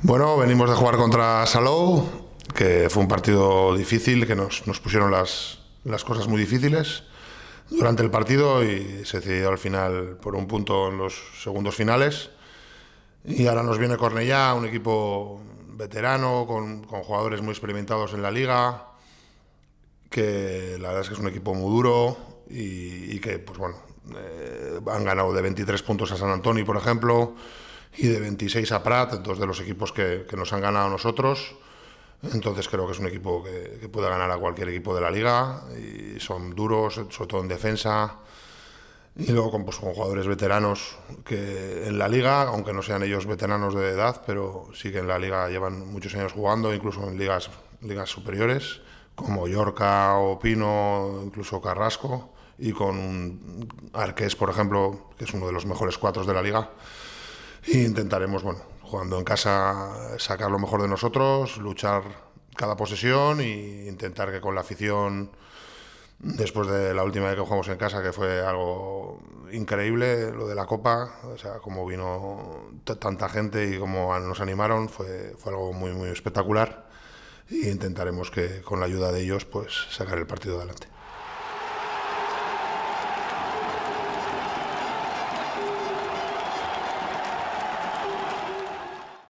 Bueno, venimos de jugar contra Salou, que fue un partido difícil, que nos, pusieron las, cosas muy difíciles durante el partido y se decidió al final por un punto en los segundos finales. Y ahora nos viene Cornellá, un equipo veterano, con, jugadores muy experimentados en la liga, que la verdad es que es un equipo muy duro y, que, pues bueno, eh, han ganado de 23 puntos a San Antonio, por ejemplo y de 26 a Prat, dos de los equipos que, nos han ganado nosotros. Entonces creo que es un equipo que, que, puede ganar a cualquier equipo de la liga y son duros, sobre todo en defensa. Y luego pues, con, jugadores veteranos que en la liga, aunque no sean ellos veteranos de edad, pero sí que en la liga llevan muchos años jugando, incluso en ligas, ligas superiores, como Yorca o Pino, incluso Carrasco, y con Arqués, por ejemplo, que es uno de los mejores cuatros de la liga. intentaremos, bueno, jugando en casa, sacar lo mejor de nosotros, luchar cada posesión e intentar que con la afición, después de la última vez que jugamos en casa, que fue algo increíble, lo de la Copa, o sea, como vino tanta gente y como nos animaron, fue, fue algo muy, muy espectacular. Y intentaremos que con la ayuda de ellos, pues sacar el partido adelante.